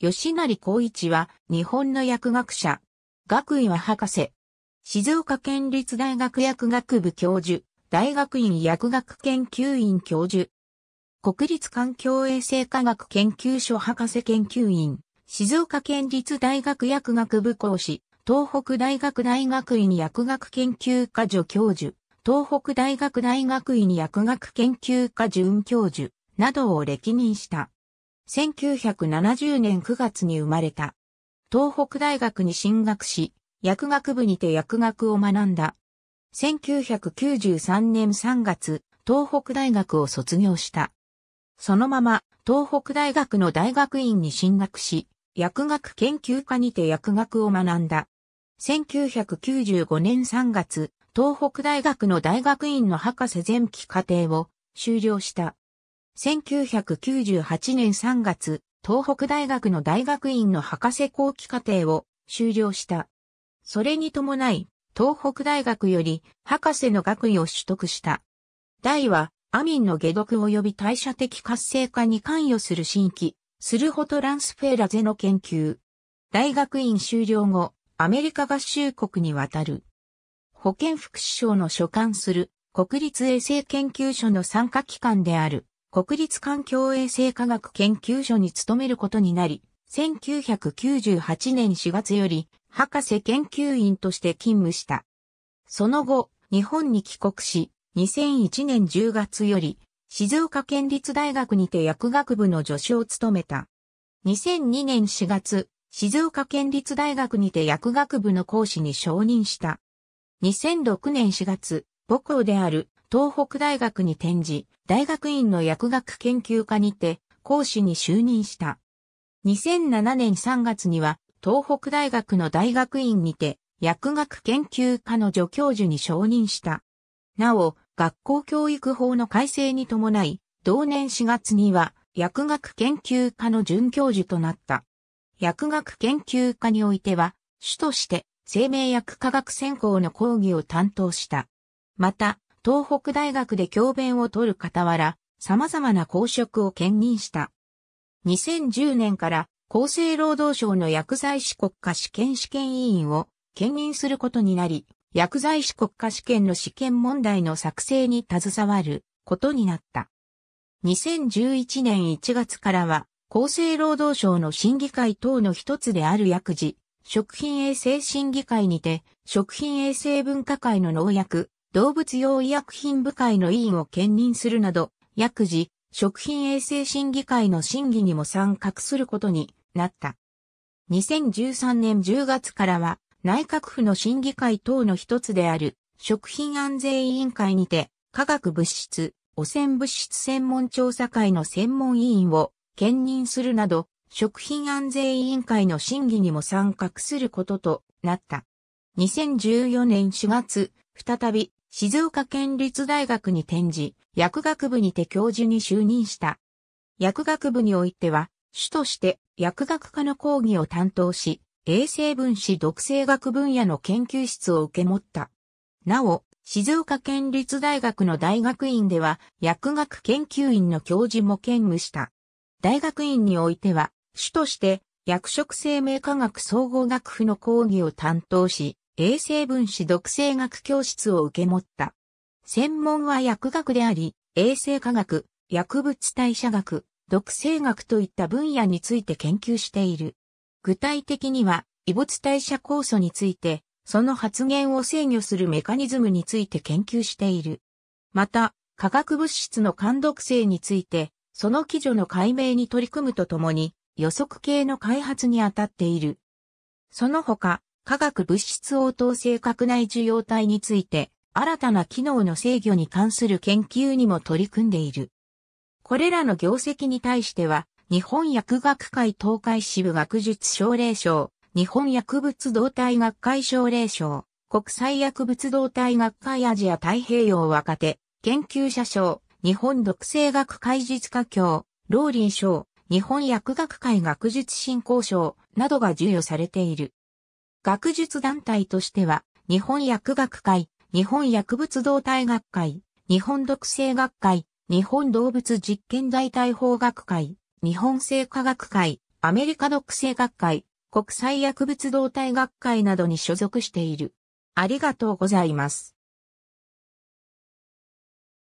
吉成光一は日本の薬学者。学位は博士。静岡県立大学薬学部教授。大学院薬学研究院教授。国立環境衛生科学研究所博士研究員。静岡県立大学薬学部講師。東北大学大学院薬学研究科助教授。東北大学大学院薬学研究科准教授などを歴任した。1970年9月に生まれた。東北大学に進学し、薬学部にて薬学を学んだ。1993年3月、東北大学を卒業した。そのまま、東北大学の大学院に進学し、薬学研究科にて薬学を学んだ。1995年3月、東北大学の大学院の博士前期課程を修了した。1998年3月、東北大学の大学院の博士後期課程を修了した。それに伴い、東北大学より博士の学位を取得した。大は、アミンの下毒及び代謝的活性化に関与する新規、スルホトランスフェーラゼの研究。大学院修了後、アメリカ合衆国に渡る。保健福祉省の所管する国立衛生研究所の参加機関である。国立環境衛生科学研究所に勤めることになり、1998年4月より博士研究員として勤務した。その後、日本に帰国し、2001年10月より静岡県立大学にて薬学部の助手を務めた。2002年4月、静岡県立大学にて薬学部の講師に承認した。2006年4月、母校である東北大学に転じ、大学院の薬学研究科にて講師に就任した。2007年3月には東北大学の大学院にて薬学研究科の助教授に承認した。なお、学校教育法の改正に伴い、同年4月には薬学研究科の准教授となった。薬学研究科においては、主として生命薬科学専攻の講義を担当した。また、東北大学で教鞭を取る傍ら、様々な公職を兼任した。2010年から厚生労働省の薬剤師国家試験試験委員を兼任することになり、薬剤師国家試験の試験問題の作成に携わることになった。2011年1月からは、厚生労働省の審議会等の一つである薬事、食品衛生審議会にて、食品衛生分科会の農薬、動物用医薬品部会の委員を兼任するなど、薬事、食品衛生審議会の審議にも参画することになった。2013年10月からは、内閣府の審議会等の一つである、食品安全委員会にて、化学物質、汚染物質専門調査会の専門委員を兼任するなど、食品安全委員会の審議にも参画することとなった。2014年4月、再び静岡県立大学に転じ、薬学部にて教授に就任した。薬学部においては、主として薬学科の講義を担当し、衛生分子毒性学分野の研究室を受け持った。なお、静岡県立大学の大学院では薬学研究院の教授も兼務した。大学院においては、主として薬食生命科学総合学府の講義を担当し、衛生分子毒性学教室を受け持った。専門は薬学であり、衛生科学、薬物代謝学、毒性学といった分野について研究している。具体的には、異物代謝酵素について、その発現を制御するメカニズムについて研究している。また、化学物質の感毒性について、その基準の解明に取り組むとともに、予測系の開発に当たっている。その他、化学物質応答性核内受容体について、新たな機能の制御に関する研究にも取り組んでいる。これらの業績に対しては、日本薬学会東海支部学術奨励賞、日本薬物動態学会奨励賞、国際薬物動態学会アジア太平洋若手、研究者賞、日本毒性学会実家協、ローリン賞、日本薬学会学術振興賞などが授与されている。学術団体としては、日本薬学会、日本薬物動態学会、日本毒性学会、日本動物実験代替法学会、日本生科学会、アメリカ毒性学会、国際薬物動態学会などに所属している。ありがとうございます。